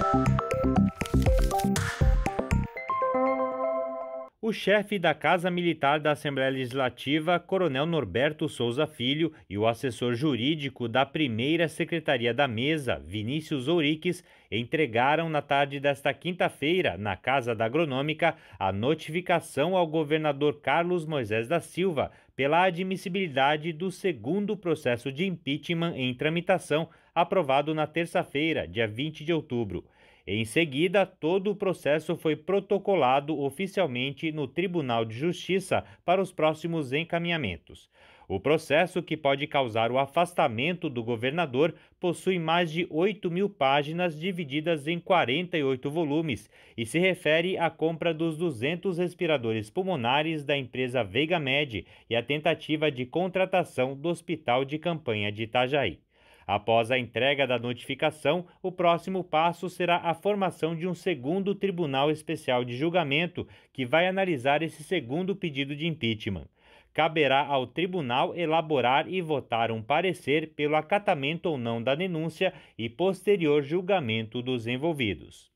you o chefe da Casa Militar da Assembleia Legislativa, Coronel Norberto Souza Filho, e o assessor jurídico da primeira Secretaria da Mesa, Vinícius Ouriques, entregaram na tarde desta quinta-feira, na Casa da Agronômica, a notificação ao governador Carlos Moisés da Silva pela admissibilidade do segundo processo de impeachment em tramitação, aprovado na terça-feira, dia 20 de outubro. Em seguida, todo o processo foi protocolado oficialmente no Tribunal de Justiça para os próximos encaminhamentos. O processo, que pode causar o afastamento do governador, possui mais de 8 mil páginas divididas em 48 volumes e se refere à compra dos 200 respiradores pulmonares da empresa Veiga Med e à tentativa de contratação do Hospital de Campanha de Itajaí. Após a entrega da notificação, o próximo passo será a formação de um segundo Tribunal Especial de Julgamento, que vai analisar esse segundo pedido de impeachment. Caberá ao tribunal elaborar e votar um parecer pelo acatamento ou não da denúncia e posterior julgamento dos envolvidos.